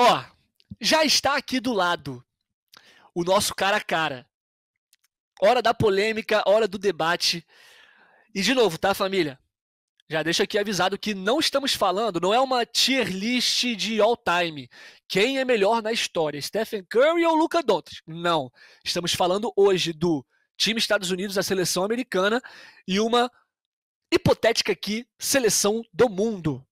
Ó, já está aqui do lado o nosso cara a cara. Hora da polêmica, hora do debate. E de novo, tá, família? Já deixo aqui avisado que não estamos falando, não é uma tier list de all time. Quem é melhor na história, Stephen Curry ou Luca Doncic? Não. Estamos falando hoje do time Estados Unidos, a seleção americana e uma hipotética aqui seleção do mundo.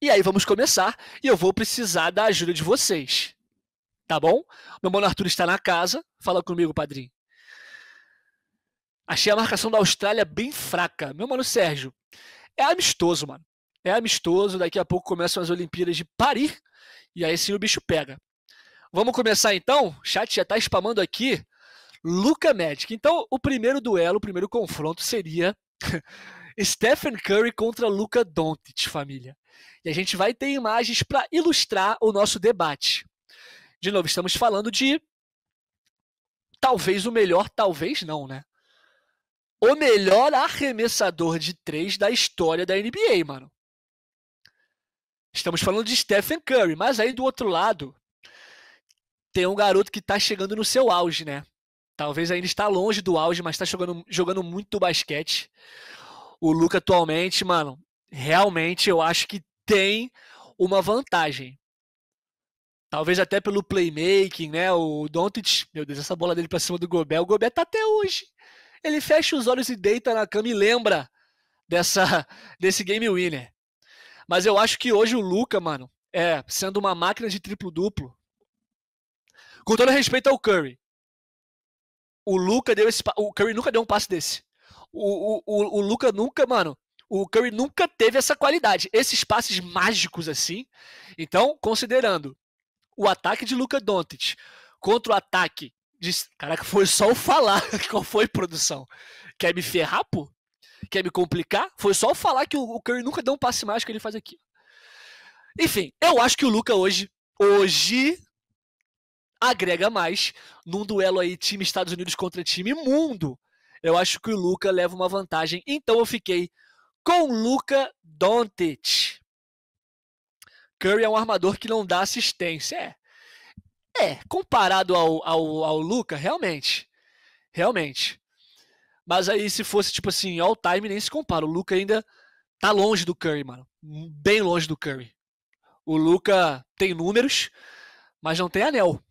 E aí vamos começar e eu vou precisar da ajuda de vocês. Tá bom? Meu mano Arthur está na casa. Fala comigo, padrinho. Achei a marcação da Austrália bem fraca. Meu mano Sérgio, é amistoso, mano. É amistoso. Daqui a pouco começam as Olimpíadas de Paris. E aí sim o bicho pega. Vamos começar então? O chat já está spamando aqui. Luca Magic. Então, o primeiro duelo, o primeiro confronto seria Stephen Curry contra Luca Doncic, família. E a gente vai ter imagens para ilustrar o nosso debate. De novo, estamos falando de talvez o melhor, talvez não, né? O melhor arremessador de três da história da NBA, mano. Estamos falando de Stephen Curry, mas aí do outro lado tem um garoto que está chegando no seu auge, né? Talvez ainda está longe do auge, mas está jogando, jogando muito basquete. O Luca atualmente, mano, realmente eu acho que tem uma vantagem. Talvez até pelo playmaking, né? O Dontich, meu Deus, essa bola dele para cima do Gobert, o Gobert tá até hoje. Ele fecha os olhos e deita na cama e lembra dessa desse game winner. Mas eu acho que hoje o Luca, mano, é sendo uma máquina de triplo duplo. Com todo respeito ao Curry, o Luca deu esse, o Curry nunca deu um passe desse. O, o, o, o Luca nunca, mano, o Curry nunca teve essa qualidade, esses passes mágicos assim. Então, considerando o ataque de Luca Doncic contra o ataque de. Caraca, foi só o falar qual foi produção. Quer me ferrar, pô? Quer me complicar? Foi só o falar que o Curry nunca deu um passe mágico ele faz aqui. Enfim, eu acho que o Luca hoje. Hoje, agrega mais num duelo aí time Estados Unidos contra time mundo. Eu acho que o Luca leva uma vantagem, então eu fiquei com Luca Doncic. Curry é um armador que não dá assistência. É, é comparado ao, ao, ao Luca, realmente. Realmente. Mas aí, se fosse tipo assim, all time, nem se compara. O Luca ainda tá longe do Curry, mano. Bem longe do Curry. O Luca tem números, mas não tem anel.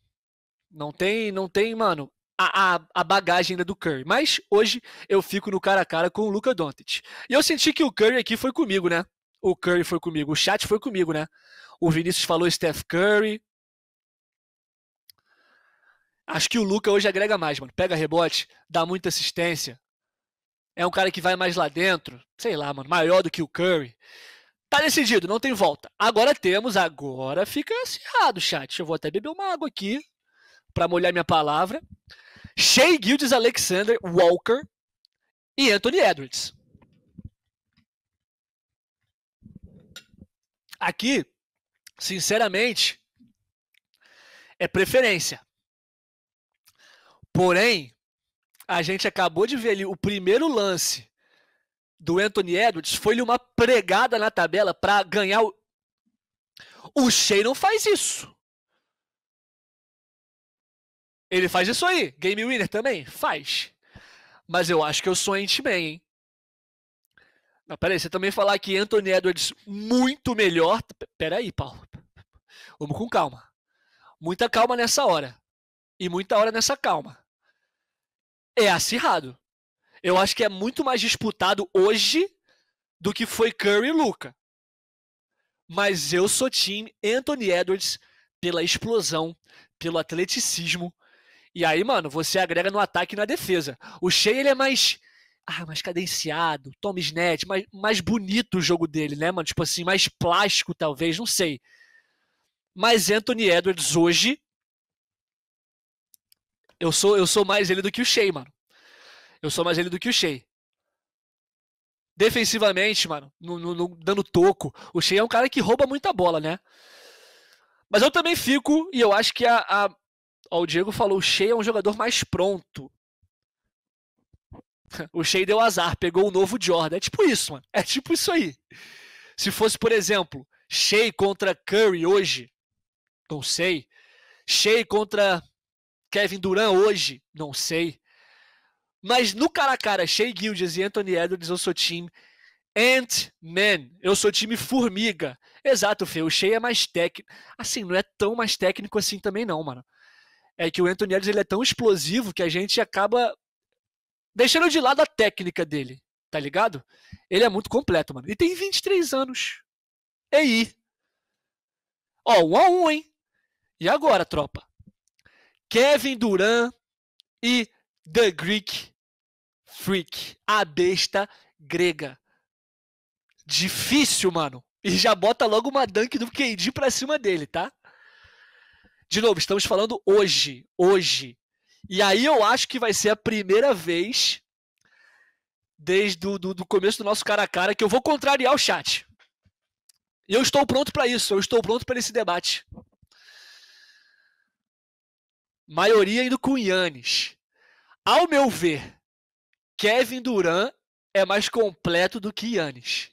Não tem, não tem, mano a, a, a, bagagem ainda do Curry. Mas hoje eu fico no cara a cara com o Luca Doncic. E eu senti que o Curry aqui foi comigo, né? O Curry foi comigo, o chat foi comigo, né? O Vinícius falou Steph Curry. Acho que o Luca hoje agrega mais, mano. Pega rebote, dá muita assistência. É um cara que vai mais lá dentro, sei lá, mano, maior do que o Curry. Tá decidido, não tem volta. Agora temos, agora fica acirrado, chat. Eu vou até beber uma água aqui para molhar minha palavra. Shea Gildes Alexander Walker e Anthony Edwards. Aqui, sinceramente, é preferência. Porém, a gente acabou de ver ali o primeiro lance do Anthony Edwards foi uma pregada na tabela para ganhar o. O Shea não faz isso. Ele faz isso aí. Game Winner também? Faz. Mas eu acho que eu sou Ant-Man, hein? Não, peraí, você também falar que Anthony Edwards muito melhor. Peraí, Paulo. Vamos com calma. Muita calma nessa hora. E muita hora nessa calma. É acirrado. Eu acho que é muito mais disputado hoje do que foi Curry e Luca. Mas eu sou time Anthony Edwards pela explosão, pelo atleticismo, e aí, mano, você agrega no ataque e na defesa. O Shea, ele é mais ah, mais cadenciado, Tom Snett, mais, mais bonito o jogo dele, né, mano? Tipo assim, mais plástico, talvez, não sei. Mas Anthony Edwards hoje. Eu sou, eu sou mais ele do que o Shea, mano. Eu sou mais ele do que o Shea. Defensivamente, mano, no, no, no, dando toco. O Shea é um cara que rouba muita bola, né? Mas eu também fico, e eu acho que a, a Ó, o Diego falou: o Shea é um jogador mais pronto. O Shea deu azar, pegou o novo Jordan. É tipo isso, mano. É tipo isso aí. Se fosse, por exemplo, Shea contra Curry hoje, não sei. Shea contra Kevin Durant hoje, não sei. Mas no cara a cara, Shea Gildas e Anthony Edwards, eu sou time Ant-Man. Eu sou time Formiga. Exato, Fê. O Shea é mais técnico. Assim, não é tão mais técnico assim também não, mano é que o Anthony Edwards ele é tão explosivo que a gente acaba deixando de lado a técnica dele, tá ligado? Ele é muito completo, mano. E tem 23 anos. aí Ó, um a um, hein? E agora, tropa? Kevin Durant e The Greek Freak, a besta grega. Difícil, mano. E já bota logo uma dunk do KD pra cima dele, tá? De novo, estamos falando hoje, hoje. E aí eu acho que vai ser a primeira vez desde o do, do começo do nosso cara a cara que eu vou contrariar o chat. E eu estou pronto para isso, eu estou pronto para esse debate. Maioria indo com Yannis. Ao meu ver, Kevin Durant é mais completo do que Yannis.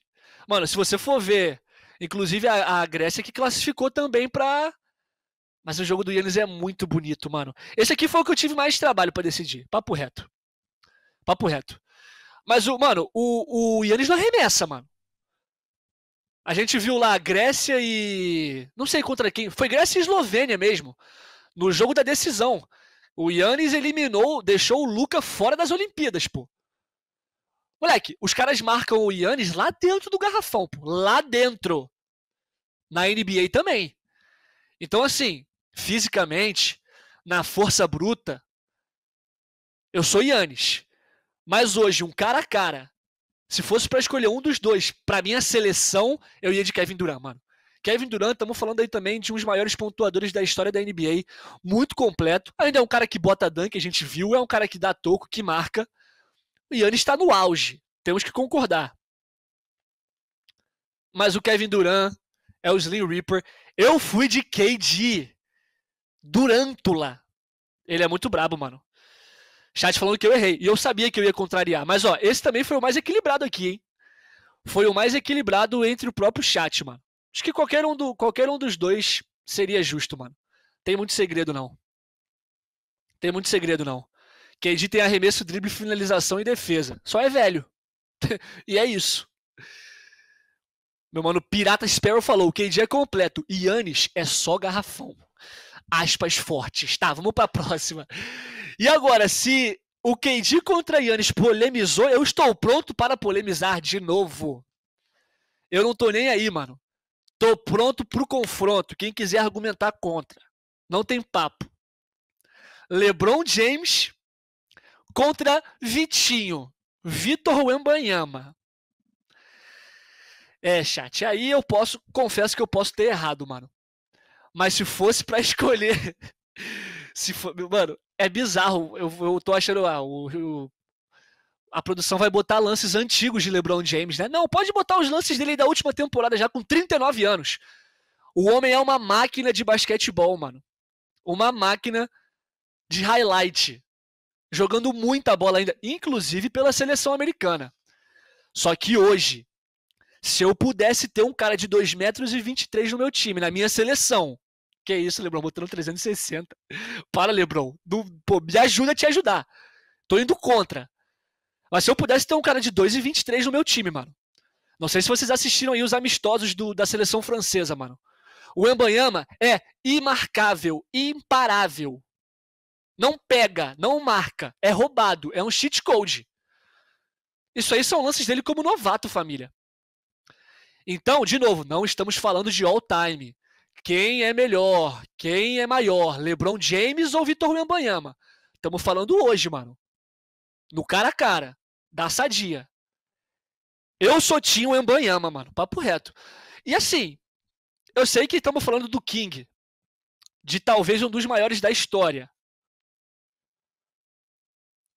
Mano, se você for ver, inclusive a, a Grécia que classificou também para mas o jogo do Yannis é muito bonito, mano. Esse aqui foi o que eu tive mais trabalho para decidir. Papo reto. Papo reto. Mas, o, mano, o, o Yannis não arremessa, mano. A gente viu lá a Grécia e. Não sei contra quem. Foi Grécia e Eslovênia mesmo. No jogo da decisão. O Yannis eliminou, deixou o Luca fora das Olimpíadas, pô. Moleque, os caras marcam o Yannis lá dentro do garrafão, pô. Lá dentro. Na NBA também. Então, assim, fisicamente, na força bruta, eu sou Yannis. Mas hoje, um cara a cara, se fosse para escolher um dos dois, para minha seleção, eu ia de Kevin Durant, mano. Kevin Durant, estamos falando aí também de um dos maiores pontuadores da história da NBA, muito completo. Ainda é um cara que bota dunk, a gente viu, é um cara que dá toco, que marca. O Yannis está no auge, temos que concordar. Mas o Kevin Durant é o Slim Reaper. Eu fui de KD. Durântula. Ele é muito brabo, mano. Chat falando que eu errei. E eu sabia que eu ia contrariar. Mas, ó, esse também foi o mais equilibrado aqui, hein? Foi o mais equilibrado entre o próprio chat, mano. Acho que qualquer um, do, qualquer um dos dois seria justo, mano. Tem muito segredo, não. Tem muito segredo, não. KD tem arremesso, drible, finalização e defesa. Só é velho. e é isso. Meu mano, Pirata Sparrow falou: o KD é completo. Yannis é só garrafão aspas fortes. Tá, vamos para a próxima. E agora, se o KD contra Yannis polemizou, eu estou pronto para polemizar de novo. Eu não tô nem aí, mano. Tô pronto pro confronto. Quem quiser argumentar contra. Não tem papo. LeBron James contra Vitinho. Vitor Wembanyama. É, chat. Aí eu posso, confesso que eu posso ter errado, mano. Mas se fosse para escolher. se for, mano, é bizarro. Eu, eu tô achando. Ah, o, o, a produção vai botar lances antigos de LeBron James, né? Não, pode botar os lances dele da última temporada, já com 39 anos. O homem é uma máquina de basquetebol, mano. Uma máquina de highlight. Jogando muita bola ainda, inclusive pela seleção americana. Só que hoje, se eu pudesse ter um cara de 2,23 metros no meu time, na minha seleção, que é isso, Lebron, botando 360. Para, Lebron. Não, pô, me ajuda a te ajudar. Tô indo contra. Mas se eu pudesse ter um cara de 2,23 no meu time, mano. Não sei se vocês assistiram aí os amistosos do, da seleção francesa, mano. O Embanyama é imarcável, imparável. Não pega, não marca. É roubado, é um cheat code. Isso aí são lances dele como novato, família. Então, de novo, não estamos falando de all time. Quem é melhor? Quem é maior? LeBron James ou Vitor Wembanyama? Estamos falando hoje, mano. No cara a cara, da sadia. Eu sou Tim Wembanyama, mano. Papo reto. E assim, eu sei que estamos falando do King, de talvez um dos maiores da história.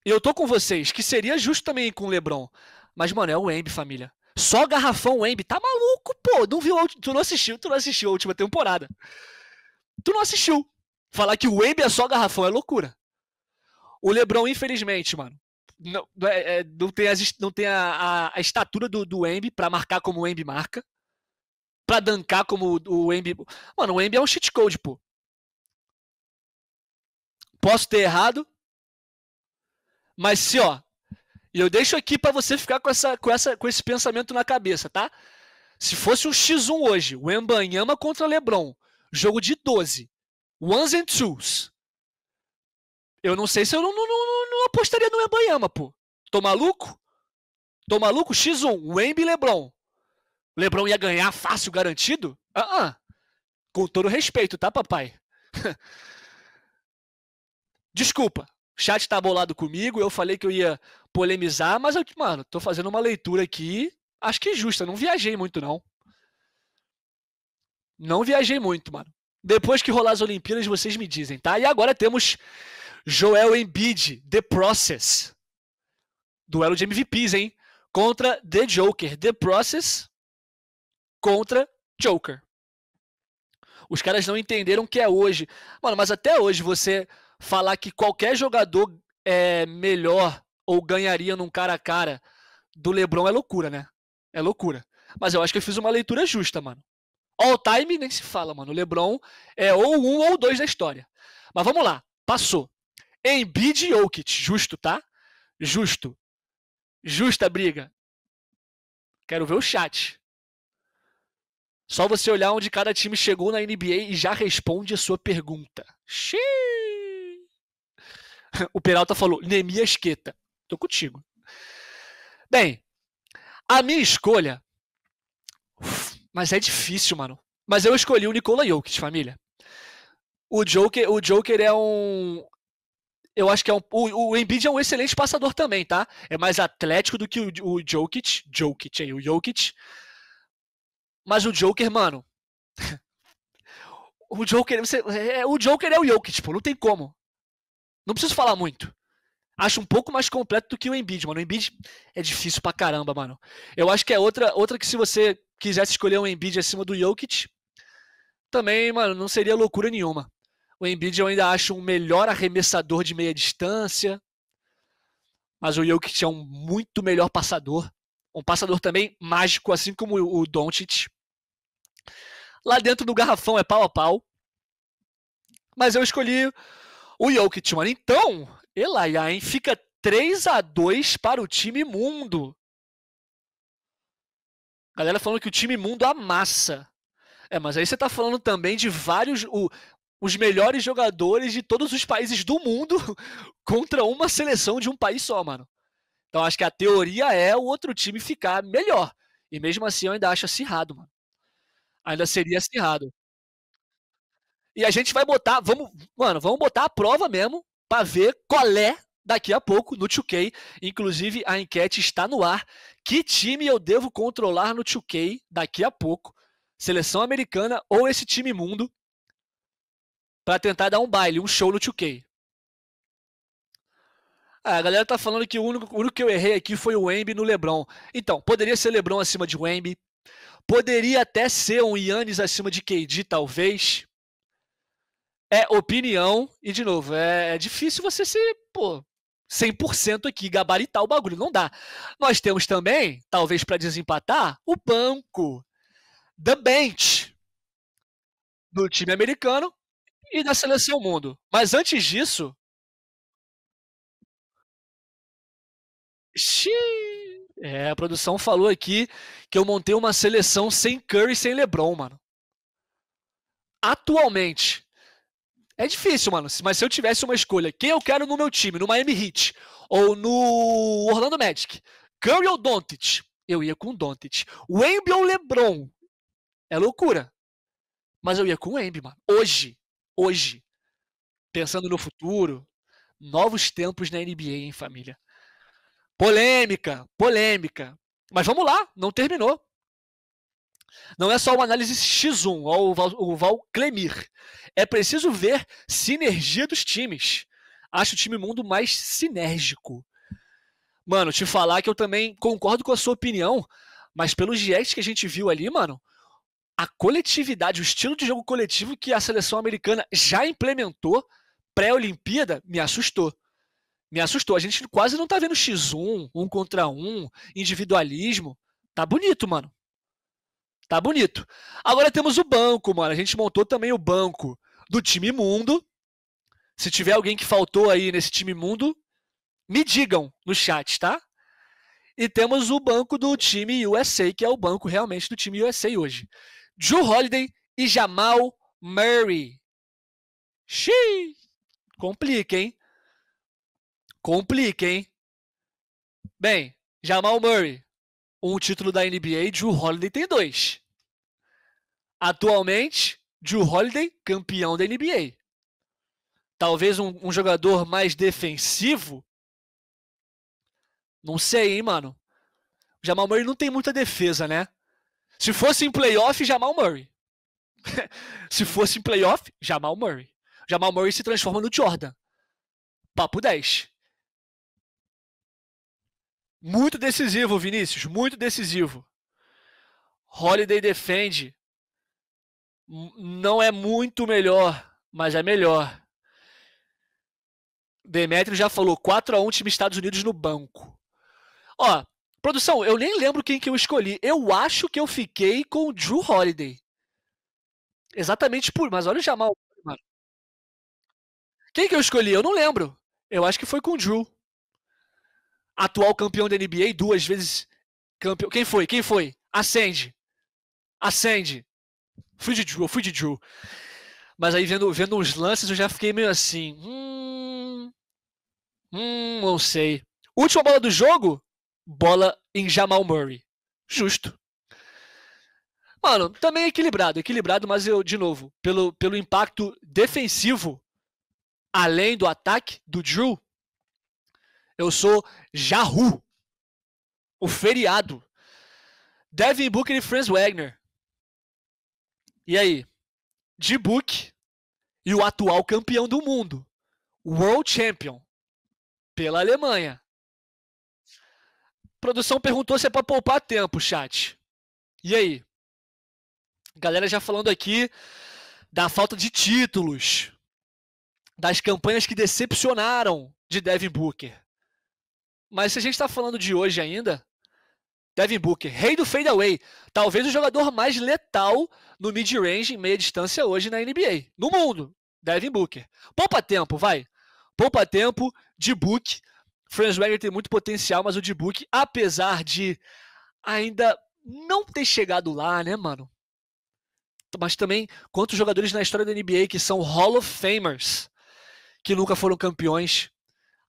E eu tô com vocês, que seria justo também com o LeBron. Mas, mano, é o Wemby, família. Só garrafão Wemby. Tá maluco, pô? Não viu, tu não assistiu, tu não assistiu a última temporada. Tu não assistiu. Falar que o Wemby é só garrafão é loucura. O LeBron, infelizmente, mano, não, é, é, não tem, as, não tem a, a, a estatura do, do Wemby pra marcar como o Wemby marca. Pra dancar como o Wemby... Mano, o Wemby é um cheat code, pô. Posso ter errado, mas se, ó, e eu deixo aqui para você ficar com, essa, com, essa, com esse pensamento na cabeça, tá? Se fosse um X1 hoje, o Embanhama contra o LeBron, jogo de 12, ones and twos. Eu não sei se eu não, não, não, não apostaria no Embanhama, pô. Tô maluco? Tô maluco? X1, Wemby e LeBron. LeBron ia ganhar fácil, garantido? Ah, uh -uh. Com todo respeito, tá, papai? Desculpa, o chat tá bolado comigo, eu falei que eu ia polemizar, mas eu, mano, tô fazendo uma leitura aqui, acho que justa, não viajei muito não. Não viajei muito, mano. Depois que rolar as Olimpíadas, vocês me dizem, tá? E agora temos Joel Embiid, The Process. Duelo de MVPs, hein? Contra The Joker. The Process contra Joker. Os caras não entenderam que é hoje. Mano, mas até hoje você falar que qualquer jogador é melhor ou ganharia num cara a cara do LeBron é loucura, né? É loucura. Mas eu acho que eu fiz uma leitura justa, mano. All time nem se fala, mano. O LeBron é ou um ou dois da história. Mas vamos lá. Passou. Embiid e Jokic. Justo, tá? Justo. Justa briga. Quero ver o chat. Só você olhar onde cada time chegou na NBA e já responde a sua pergunta. Xiii! O Peralta falou, Nemias Queta. Tô contigo. Bem, a minha escolha. mas é difícil, mano. Mas eu escolhi o Nikola Jokic, família. O Joker, o Joker é um. Eu acho que é um. O, o Embiid é um excelente passador também, tá? É mais atlético do que o, o Jokic. Jokic aí, o Jokic. Mas o Joker, mano. o Joker, você, é, o Joker é o Jokic, tipo, não tem como. Não preciso falar muito. Acho um pouco mais completo do que o Embiid, mano. O Embiid é difícil pra caramba, mano. Eu acho que é outra, outra que se você quisesse escolher um Embiid acima do Jokic, também, mano, não seria loucura nenhuma. O Embiid eu ainda acho um melhor arremessador de meia distância, mas o Jokic é um muito melhor passador. Um passador também mágico, assim como o Doncic. Lá dentro do garrafão é pau a pau. Mas eu escolhi o Jokic, mano. Então, Elaiá, hein? Fica 3 a 2 para o time mundo. Galera falando que o time mundo amassa. É, mas aí você tá falando também de vários. O, os melhores jogadores de todos os países do mundo contra uma seleção de um país só, mano. Então acho que a teoria é o outro time ficar melhor. E mesmo assim eu ainda acho acirrado, mano. Ainda seria acirrado. E a gente vai botar, vamos, mano, vamos botar a prova mesmo para ver qual é daqui a pouco no 2K. Inclusive, a enquete está no ar. Que time eu devo controlar no 2K daqui a pouco? Seleção americana ou esse time mundo? Para tentar dar um baile, um show no 2K. Ah, a galera tá falando que o único, o único que eu errei aqui foi o Wemby no LeBron. Então, poderia ser LeBron acima de Wemby. Poderia até ser um Yannis acima de KD, talvez é opinião, e de novo, é, é difícil você se, pô, 100% aqui, gabaritar o bagulho, não dá. Nós temos também, talvez para desempatar, o banco, the bench, do time americano e da seleção mundo. Mas antes disso... Xiii. É, a produção falou aqui que eu montei uma seleção sem Curry, sem LeBron, mano. Atualmente, é difícil, mano. Mas se eu tivesse uma escolha, quem eu quero no meu time, no Miami Heat ou no Orlando Magic, Curry ou Doncic, eu ia com Doncic. Wemby ou LeBron, é loucura. Mas eu ia com o Wemby, mano. Hoje, hoje, pensando no futuro, novos tempos na NBA, hein, família. Polêmica, polêmica. Mas vamos lá, não terminou. Não é só uma análise X1, ou o Val, Clemir. É preciso ver sinergia dos times. Acho o time mundo mais sinérgico. Mano, te falar que eu também concordo com a sua opinião, mas pelos gestos que a gente viu ali, mano, a coletividade, o estilo de jogo coletivo que a seleção americana já implementou pré-Olimpíada me assustou. Me assustou. A gente quase não tá vendo X1, um contra um, individualismo. Tá bonito, mano. Tá bonito. Agora temos o banco, mano. A gente montou também o banco do time mundo. Se tiver alguém que faltou aí nesse time mundo, me digam no chat, tá? E temos o banco do time USA, que é o banco realmente do time USA hoje. Drew Holiday e Jamal Murray. Xiii! Complica, hein? Complica, hein? Bem, Jamal Murray, um título da NBA, Drew Holiday tem dois. Atualmente, Drew Holiday, campeão da NBA. Talvez um, um jogador mais defensivo. Não sei, hein, mano. O Jamal Murray não tem muita defesa, né? Se fosse em playoff, Jamal Murray. se fosse em playoff, Jamal Murray. Jamal Murray se transforma no Jordan. Papo 10. Muito decisivo, Vinícius, muito decisivo. Holiday defende. Não é muito melhor, mas é melhor. Demetrio já falou 4 a 1 time Estados Unidos no banco. Ó, produção, eu nem lembro quem que eu escolhi. Eu acho que eu fiquei com o Drew Holiday. Exatamente por, mas olha o Jamal. Quem que eu escolhi? Eu não lembro. Eu acho que foi com o Drew atual campeão da NBA, duas vezes campeão. Quem foi? Quem foi? Acende. Acende. Fui de Drew, fui de Drew. Mas aí vendo, vendo uns lances eu já fiquei meio assim. Hum. Hum, não sei. Última bola do jogo? Bola em Jamal Murray. Justo. Mano, também equilibrado, equilibrado, mas eu, de novo, pelo, pelo impacto defensivo, além do ataque do Drew, eu sou Jahu. O feriado. Devin Booker e Franz Wagner. E aí? De Book e o atual campeão do mundo. World Champion. Pela Alemanha. A produção perguntou se é para poupar tempo, chat. E aí? Galera já falando aqui da falta de títulos, das campanhas que decepcionaram de Devin Booker. Mas se a gente está falando de hoje ainda, Devin Booker, rei do fadeaway, talvez o jogador mais letal no mid-range em meia distância hoje na NBA, no mundo, Devin Booker. Poupa tempo, vai. Poupa tempo, de Book. Franz Wagner tem muito potencial, mas o de Book, apesar de ainda não ter chegado lá, né, mano? Mas também, quantos jogadores na história da NBA que são Hall of Famers, que nunca foram campeões,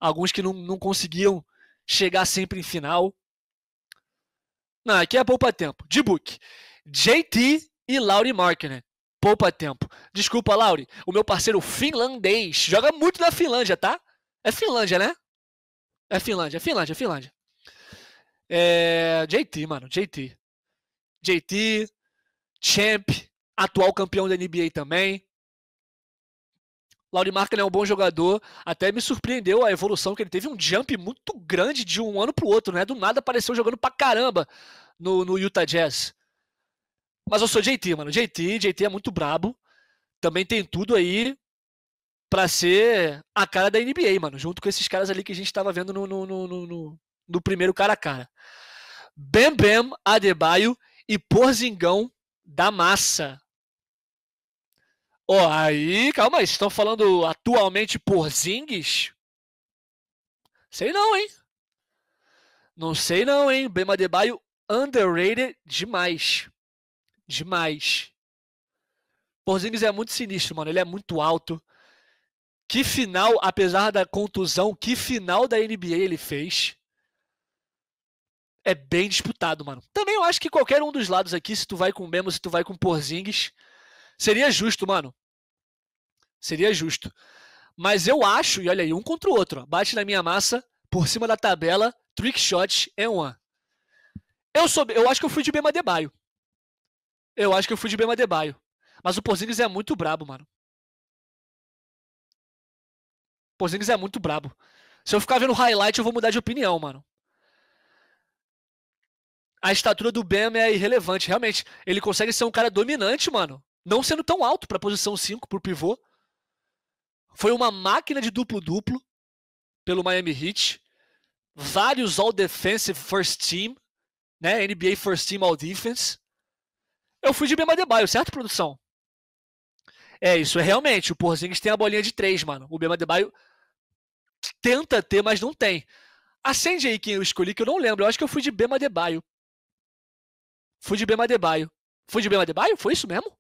alguns que não, não conseguiam chegar sempre em final. Não, aqui é poupa tempo. De book. JT e Lauri Markkinen. Poupa tempo. Desculpa, Lauri. O meu parceiro finlandês joga muito na Finlândia, tá? É Finlândia, né? É Finlândia, Finlândia, Finlândia. É... JT, mano, JT. JT, champ, atual campeão da NBA também. Laurimar é um bom jogador, até me surpreendeu a evolução que ele teve, um jump muito grande de um ano para o outro, né? Do nada apareceu jogando pra caramba no, no Utah Jazz. Mas eu sou JT, mano. JT, JT é muito brabo. Também tem tudo aí para ser a cara da NBA, mano. Junto com esses caras ali que a gente tava vendo no, no, no, no, no primeiro cara a cara. Bam Bam, Adebayo e Porzingão da Massa. Ó, oh, aí, calma aí, estão falando atualmente por Zings? Sei não, hein? Não sei não, hein? Bema Debaio underrated demais. Demais. Porzingis é muito sinistro, mano. Ele é muito alto. Que final, apesar da contusão, que final da NBA ele fez. É bem disputado, mano. Também eu acho que qualquer um dos lados aqui, se tu vai com o Memo, se tu vai com o Porzingis, seria justo, mano. Seria justo. Mas eu acho, e olha aí, um contra o outro. bate na minha massa, por cima da tabela, trick shot é uma. Eu, sou, eu acho que eu fui de Bema Debaio. Eu acho que eu fui de Bema Debaio. Mas o Porzingis é muito brabo, mano. O Porzingis é muito brabo. Se eu ficar vendo highlight, eu vou mudar de opinião, mano. A estatura do Bem é irrelevante, realmente. Ele consegue ser um cara dominante, mano. Não sendo tão alto pra posição 5, pro pivô. Foi uma máquina de duplo-duplo pelo Miami Heat. Vários All-Defensive First Team, né? NBA First Team All-Defense. Eu fui de Bema Debaio, certo, produção? É isso, é realmente. O Porzingis tem a bolinha de três, mano. O Bema Debaio tenta ter, mas não tem. Acende aí quem eu escolhi, que eu não lembro. Eu acho que eu fui de Bema Debaio. Fui de Bema Debaio. Fui de Bema Debaio? Foi isso mesmo?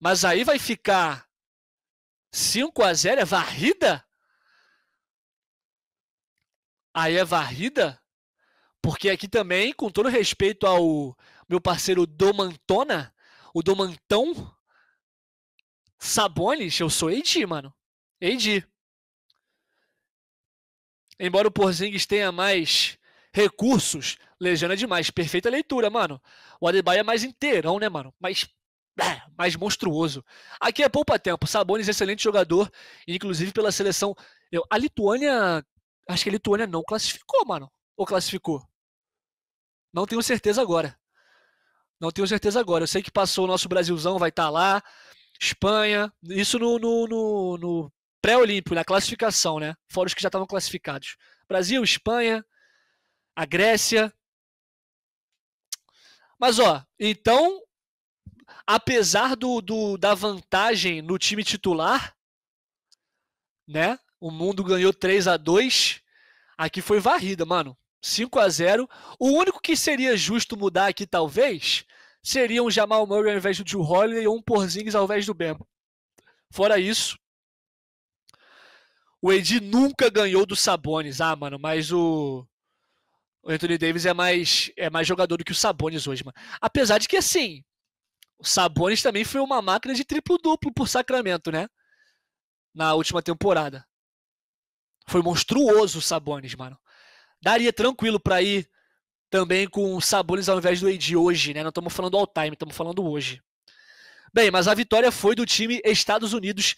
Mas aí vai ficar 5 a 0 é varrida? Aí é varrida? Porque aqui também, com todo respeito ao meu parceiro Domantona, o Domantão Sabonis, eu sou Edi, mano. Edi. Embora o Porzingis tenha mais recursos, Lejana é demais. Perfeita leitura, mano. O Adebayo é mais inteirão, né, mano? Mas mas monstruoso. Aqui é poupa tempo. Sabonis, é excelente jogador, inclusive pela seleção. Eu, a Lituânia. Acho que a Lituânia não classificou, mano. Ou classificou? Não tenho certeza agora. Não tenho certeza agora. Eu sei que passou o nosso Brasilzão, vai estar tá lá. Espanha. Isso no, no, no, no pré-olímpico, na classificação, né? Fora os que já estavam classificados. Brasil, Espanha, a Grécia. Mas ó, então apesar do, do, da vantagem no time titular, né? O mundo ganhou 3 a 2 Aqui foi varrida, mano. 5 a 0 O único que seria justo mudar aqui, talvez, seria um Jamal Murray ao invés do Drew Holiday ou um Porzingis ao invés do Bemo. Fora isso, o Edi nunca ganhou do Sabonis. Ah, mano, mas o. O Anthony Davis é mais, é mais jogador do que o Sabonis hoje, mano. Apesar de que, assim, o Sabonis também foi uma máquina de triplo-duplo por Sacramento, né? Na última temporada. Foi monstruoso o Sabonis, mano. Daria tranquilo para ir também com o Sabonis ao invés do Ed hoje, né? Não estamos falando all time, estamos falando hoje. Bem, mas a vitória foi do time Estados Unidos